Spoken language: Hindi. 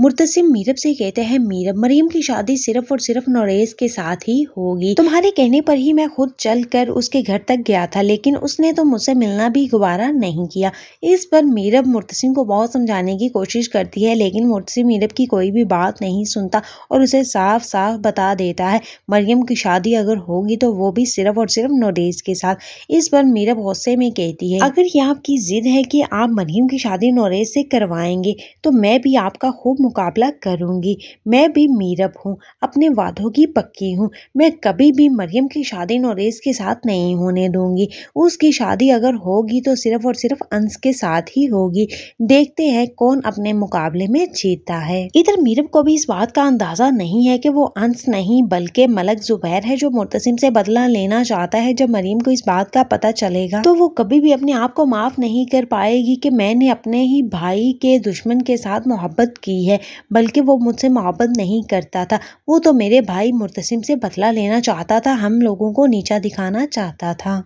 मुर्तसिम मीरब से कहते हैं मीरब मरीम की शादी सिर्फ और सिर्फ नोरेज के साथ ही होगी तुम्हारे कहने पर ही मैं खुद चल कर उसके घर तक गया था लेकिन उसने तो मुझसे मिलना भी गुबारा नहीं किया इस पर मीरब मुर्तसिम को बहुत समझाने की कोशिश करती है लेकिन मुर्तसिम मीरब की कोई भी बात नहीं सुनता और उसे साफ साफ बता देता है मरीम की शादी अगर होगी तो वो भी सिर्फ और सिर्फ नोरेज के साथ इस पर मीरब गुस्से में कहती है अगर ये आपकी जिद है कि आप मरीम की शादी नोरेज से करवाएंगे तो मैं भी आपका खूब मुकाबला करूंगी मैं भी मीरब हूँ अपने वादों की पक्की हूँ मैं कभी भी मरियम की शादी नोरेस के साथ नहीं होने दूंगी उसकी शादी अगर होगी तो सिर्फ और सिर्फ अंश के साथ ही होगी देखते हैं कौन अपने मुकाबले में जीतता है इधर मीरब को भी इस बात का अंदाजा नहीं है कि वो अंश नहीं बल्कि मलक जुबैर है जो मुतसिम से बदला लेना चाहता है जब मरीम को इस बात का पता चलेगा तो वो कभी भी अपने आप को माफ नहीं कर पाएगी कि मैंने अपने ही भाई के दुश्मन के साथ मोहब्बत की है है बल्कि वो मुझसे मोहब्बत नहीं करता था वो तो मेरे भाई मुर्तसिम से बदला लेना चाहता था हम लोगों को नीचा दिखाना चाहता था